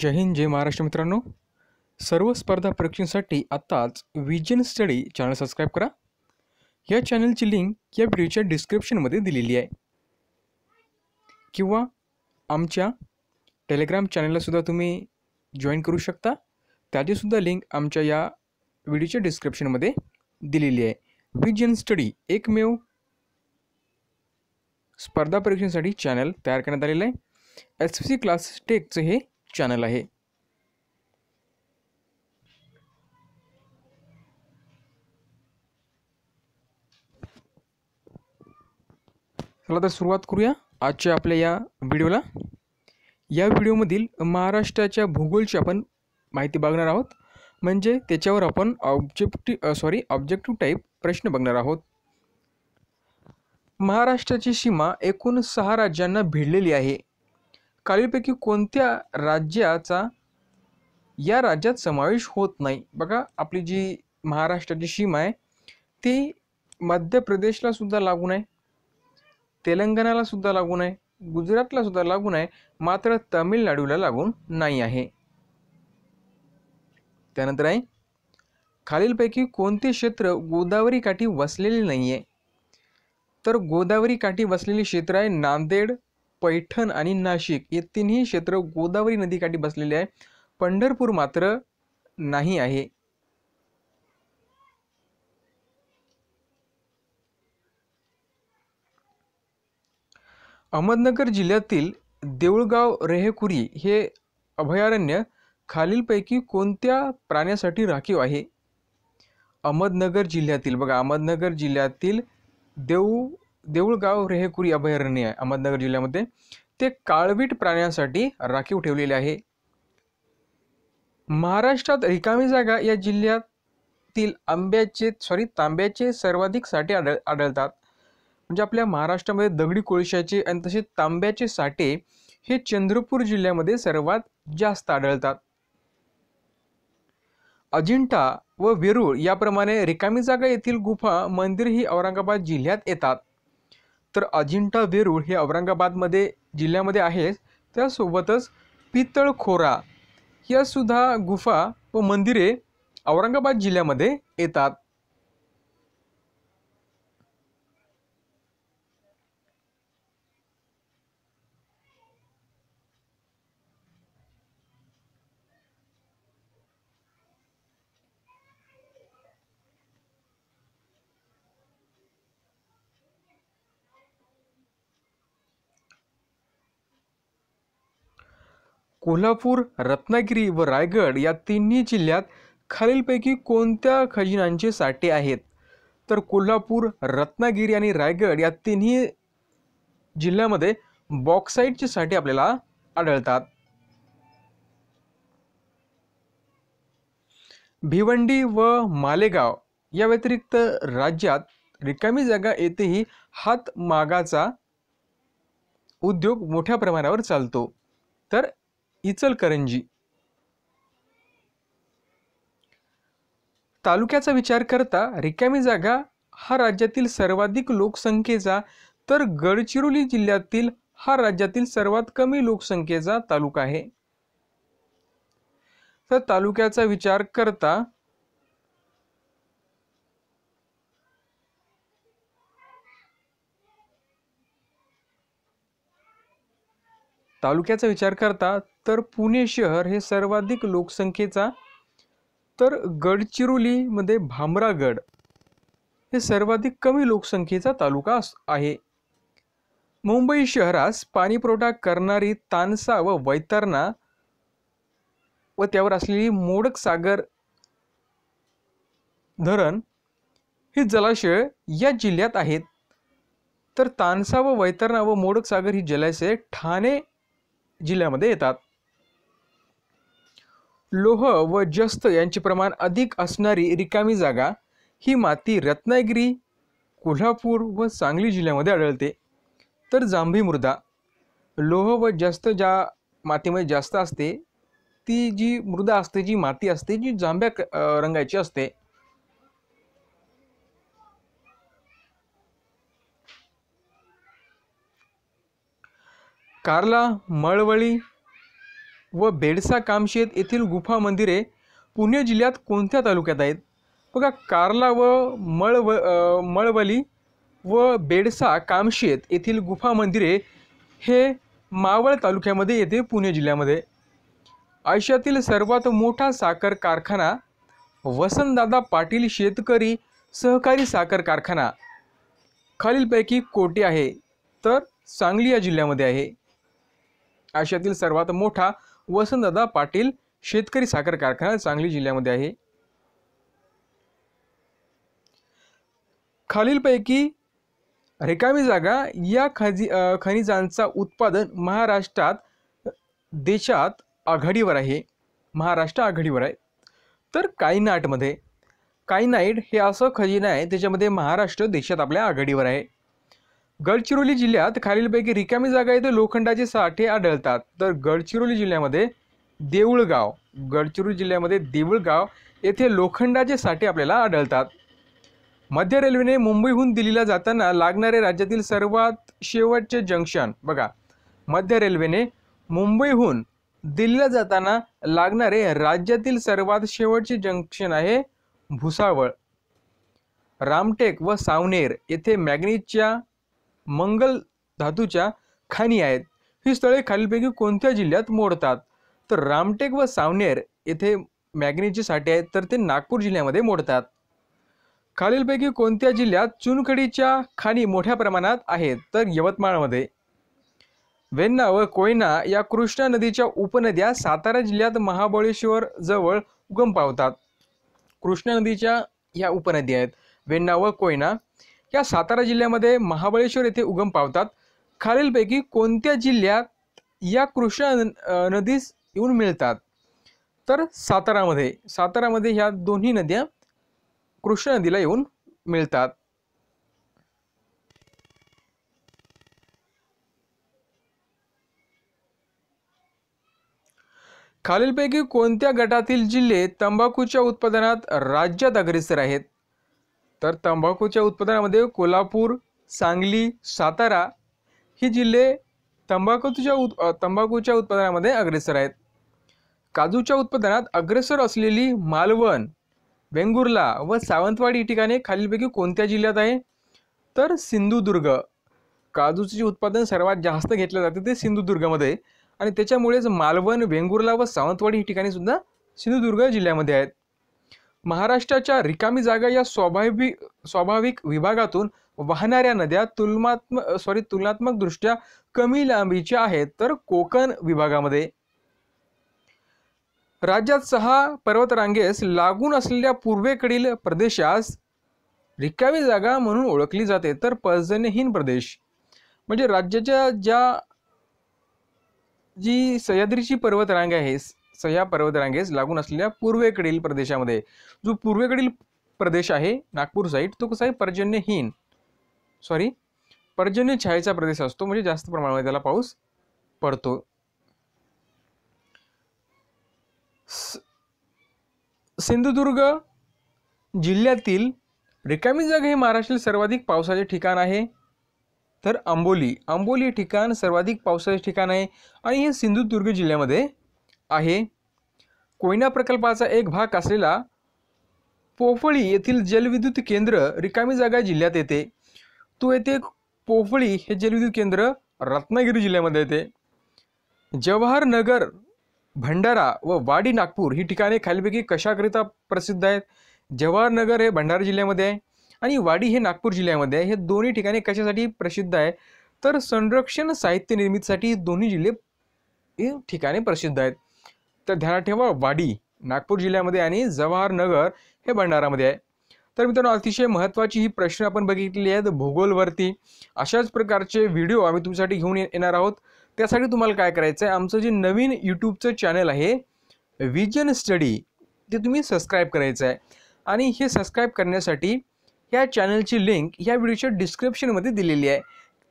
जय हिंद जय महाराष्ट्र मित्रांनो सर्व स्पर्धा परीक्षेसाठी आत्ताच विजन स्टडी चॅनल सबस्क्राईब करा या चॅनलची लिंक या व्हिडिओच्या डिस्क्रिप्शनमध्ये दिलेली आहे किंवा आमच्या टेलिग्राम चॅनेललासुद्धा तुम्ही जॉईन करू शकता त्याचीसुद्धा लिंक आमच्या या व्हिडिओच्या डिस्क्रिप्शनमध्ये दिलेली आहे विजन स्टडी एकमेव स्पर्धा परीक्षेसाठी चॅनल तयार करण्यात आलेलं आहे एस सी क्लास टेकचं हे चॅनल आहे चला तर सुरुवात करूया आजच्या आपल्या या व्हिडिओला या व्हिडिओमधील महाराष्ट्राच्या भूगोलची आपण माहिती बघणार आहोत म्हणजे त्याच्यावर आपण ऑब्जेक्टिव्ह सॉरी ऑब्जेक्टिव्ह टाईप प्रश्न बघणार आहोत महाराष्ट्राची सीमा एकूण सहा राज्यांना भिडलेली आहे खालीलपैकी कोणत्या राज्याचा या राज्यात समावेश होत नाही बघा आपली जी महाराष्ट्राची सीमा आहे ती मध्य प्रदेशला सुद्धा लागून आहे तेलंगणाला सुद्धा लागून आहे गुजरातला सुद्धा लागून आहे मात्र तामिळनाडूला लागून नाही आहे त्यानंतर आहे खालीलपैकी कोणते क्षेत्र गोदावरी काठी वसलेले नाही आहे तर गोदावरी काठी वसलेले क्षेत्र आहे नांदेड पैठण आणि नाशिक हे तिन्ही क्षेत्र गोदावरी नदीकाठी बसलेले आहे पंढरपूर मात्र नाही आहे अहमदनगर जिल्ह्यातील देऊळगाव रेहेकुरी हे अभयारण्य खालीलपैकी कोणत्या प्राण्यासाठी राखीव आहे अहमदनगर जिल्ह्यातील बघा अहमदनगर जिल्ह्यातील देऊ देऊळगाव रेहेकुरी अभयारण्य आहे अहमदनगर जिल्ह्यामध्ये ते काळवीट प्राण्यांसाठी राखीव ठेवलेले आहे महाराष्ट्रात रिकामी जागा या जिल्ह्यातील आंब्याचे सॉरी तांब्याचे सर्वाधिक साठे आढळ आढळतात म्हणजे आपल्या महाराष्ट्रामध्ये दगडी कोळशाचे आणि तसेच तांब्याचे साठे हे चंद्रपूर जिल्ह्यामध्ये सर्वात जास्त आढळतात अजिंठा व वेरूळ याप्रमाणे रिकामी जागा येथील गुफा मंदिर ही औरंगाबाद जिल्ह्यात येतात तर अजिंठा वेरूळ हे औरंगाबादमध्ये जिल्ह्यामध्ये आहे त्यासोबतच पितळखोरा यासुद्धा गुफा व मंदिरे औरंगाबाद जिल्ह्यामध्ये येतात कोल्हापूर रत्नागिरी व रायगड या तिन्ही जिल्ह्यात खालीलपैकी कोणत्या खजिन्यांचे साठे आहेत तर कोल्हापूर रत्नागिरी आणि रायगड या तिन्ही जिल्ह्यामध्ये बॉक्साईटचे साठे आपल्याला आढळतात भिवंडी व मालेगाव या व्यतिरिक्त राज्यात रिकामी जागा येथेही हातमागाचा उद्योग मोठ्या प्रमाणावर चालतो तर इचलकरंजी तालुक्याचा विचार करता रिकामी जागा हा राज्यातील सर्वाधिक लोकसंख्येचा तर गडचिरोली जिल्ह्यातील हा राज्यातील सर्वात कमी लोकसंख्येचा तालुका आहे तर तालुक्याचा विचार करता तालुक्याचा विचार करता तर पुणे शहर हे सर्वाधिक लोकसंख्येचा तर गडचिरोलीमध्ये भामरागड हे सर्वाधिक कमी लोकसंख्येचा तालुका आहे मुंबई शहरास पाणीपुरवठा करणारी तानसा व वैतरणा व त्यावर असलेली मोडक सागर धरण हे जलाशय या जिल्ह्यात आहेत तर तानसा व वैतरणा व मोडक सागर ही जलाशय ठाणे जिल्ह्यामध्ये येतात लोह व जस्त यांचे प्रमाण अधिक असणारी रिकामी जागा ही माती रत्नागिरी कोल्हापूर व सांगली जिल्ह्यामध्ये आढळते तर जांभी मृदा लोह व जस्त ज्या मातीमध्ये जास्त असते ती जी मृदा असते जी माती असते जी जांभ्या रंगाची असते कार्ला मळवळी व बेडसा कामशेत येथील गुफा मंदिरे पुणे जिल्ह्यात कोणत्या तालुक्यात आहेत बघा कार्ला व मळव मळवली व बेडसा कामशेत येथील गुफा मंदिरे हे मावळ तालुक्यामध्ये येते पुणे जिल्ह्यामध्ये आयुष्यातील सर्वात मोठा साखर कारखाना वसंतदादा पाटील शेतकरी सहकारी साखर कारखाना खालीलपैकी कोटे आहे तर सांगली या जिल्ह्यामध्ये आहे आशियातील सर्वात मोठा वसंतदादा पाटील शेतकरी साखर कारखाना सांगली जिल्ह्यामध्ये आहे खालीलपैकी रिकामी जागा या खजी खनिजांचा उत्पादन महाराष्ट्रात देशात आघाडीवर आहे महाराष्ट्र आघाडीवर आहे तर कायनाटमध्ये कायनाईट हे असं खजिना आहे त्याच्यामध्ये महाराष्ट्र देशात आपल्या आघाडीवर आहे गडचिरोली जिल्ह्यात खालीलपैकी रिकामी जागा इथे लोखंडाचे साठे आढळतात तर गडचिरोली जिल्ह्यामध्ये देऊळगाव गडचिरोली जिल्ह्यामध्ये देऊळगाव येथे लोखंडाचे साठे आपल्याला आढळतात मध्य रेल्वेने मुंबईहून दिल्लीला जाताना लागणारे राज्यातील सर्वात शेवटचे जंक्शन बघा मध्य रेल्वेने मुंबईहून दिल्लीला जाताना लागणारे राज्यातील सर्वात शेवटचे जंक्शन आहे भुसावळ रामटेक व सावनेर येथे मॅग्नीजच्या मंगल धातूच्या खाणी आहेत ही स्थळे खालीलपैकी कोणत्या जिल्ह्यात मोडतात तर रामटेक व सावनेर येथे मॅग्नेचे साठे आहेत तर ते नागपूर जिल्ह्यामध्ये मोडतात खालीलपैकी कोणत्या जिल्ह्यात चुनखडीच्या खाणी मोठ्या प्रमाणात आहेत तर यवतमाळमध्ये वेन्ना व कोयना या कृष्णा नदीच्या उपनद्या सातारा जिल्ह्यात महाबळेश्वर जवळ उगम पावतात कृष्णा नदीच्या ह्या उपनद्या आहेत वेन्ना व कोयना या सातारा जिल्ह्यामध्ये महाबळेश्वर येथे उगम पावतात खालीलपैकी कोणत्या जिल्ह्यात या कृष्णा नदीस येऊन मिळतात तर सातारामध्ये सातारामध्ये ह्या दोन्ही नद्या कृष्णा नदीला येऊन मिळतात खालीलपैकी कोणत्या गटातील जिल्हे तंबाखूच्या उत्पादनात राज्यात अग्रेसर आहेत तर तंबाखूच्या उत्पादनामध्ये कोल्हापूर सांगली सातारा ही जिल्हे तंबाखूच्या उत् तंबाखूच्या उत्पादनामध्ये अग्रेसर आहेत काजूच्या उत्पादनात अग्रेसर असलेली मालवण वेंगुर्ला व सावंतवाडी ही ठिकाणे खालीलपैकी कोणत्या जिल्ह्यात आहे तर सिंधुदुर्ग काजूचे उत्पादन सर्वात जास्त घेतले जाते ते सिंधुदुर्गमध्ये आणि त्याच्यामुळेच मालवण वेंगुर्ला व सावंतवाडी ही ठिकाणी सुद्धा सिंधुदुर्ग जिल्ह्यामध्ये आहेत महाराष्ट्राच्या रिकामी जागा या स्वाभाविक स्वाभाविक विभागातून वाहणाऱ्या नद्या तुलनात्मक सॉरी तुलनात्मक दृष्ट्या कमी लांबीच्या आहेत तर कोकण विभागामध्ये राज्यात सहा पर्वतरांगेस लागून असलेल्या पूर्वेकडील प्रदेशास रिकामी जागा म्हणून ओळखली जाते तर पर्जन्यहीन प्रदेश म्हणजे राज्याच्या ज्या जी सह्याद्रीची पर्वतरांग आहे सह्या पर्वतरांगेस लागून असलेल्या पूर्वेकडील प्रदेशामध्ये जो पूर्वेकडील प्रदेश आहे नागपूर साईड तो कसा आहे पर्जन्यहीन सॉरी पर्जन्य छायेचा प्रदेश असतो म्हणजे जास्त प्रमाणामध्ये त्याला पाऊस पडतो सिंधुदुर्ग जिल्ह्यातील रिकामी जागा हे महाराष्ट्रातील सर्वाधिक पावसाचे ठिकाण आहे तर आंबोली आंबोली हे ठिकाण सर्वाधिक पावसाचे ठिकाण आहे आणि हे सिंधुदुर्ग जिल्ह्यामध्ये आहे कोयना प्रकल्पाचा एक भाग असलेला पोफळी येथील जलविद्युत केंद्र रिकामी जागा जिल्ह्यात येते तो येथे पोफळी हे जलविद्युत केंद्र रत्नागिरी जिल्ह्यामध्ये येते जवाहर नगर भंडारा व वाडी नागपूर ही ठिकाणे खालीपैकी कशाकरिता प्रसिद्ध आहेत जवाहरनगर हे भंडारा जिल्ह्यामध्ये आहे आणि वाडी हे नागपूर जिल्ह्यामध्ये आहे हे दोन्ही ठिकाणे कशासाठी प्रसिद्ध आहे तर संरक्षण साहित्य निर्मितीसाठी दोन्ही जिल्हे हे ठिकाणे प्रसिद्ध आहेत तर ध्यानात ठेवा वाडी नागपूर जिल्ह्यामध्ये आणि जवाहरनगर हे भंडारामध्ये आहे तर मित्रांनो अतिशय महत्त्वाची ही प्रश्न आपण बघितलेली आहेत भूगोलवरती अशाच प्रकारचे व्हिडिओ आम्ही तुमच्यासाठी घेऊन येणार आहोत त्यासाठी तुम्हाला काय करायचं आहे आमचं जे नवीन यूट्यूबचं चॅनल आहे विजन स्टडी ते तुम्ही सबस्क्राईब करायचं आहे आणि हे सबस्क्राईब करण्यासाठी या चॅनलची लिंक या व्हिडिओच्या डिस्क्रिप्शनमध्ये दिलेली आहे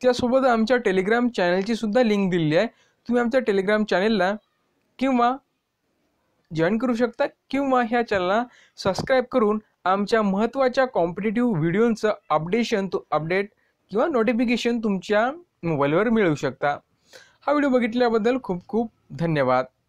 त्यासोबत आमच्या टेलिग्राम चॅनलची सुद्धा लिंक दिलेली आहे तुम्ही आमच्या टेलिग्राम चॅनेलला किंवा जॉईन करू शकता किंवा ह्या चॅनलला सबस्क्राईब करून आमच्या महत्त्वाच्या कॉम्पिटेटिव्ह व्हिडिओंचं अपडेशन तू अपडेट किंवा नोटिफिकेशन तुमच्या मोबाईलवर मिळवू शकता हा व्हिडिओ बघितल्याबद्दल खूप खूप धन्यवाद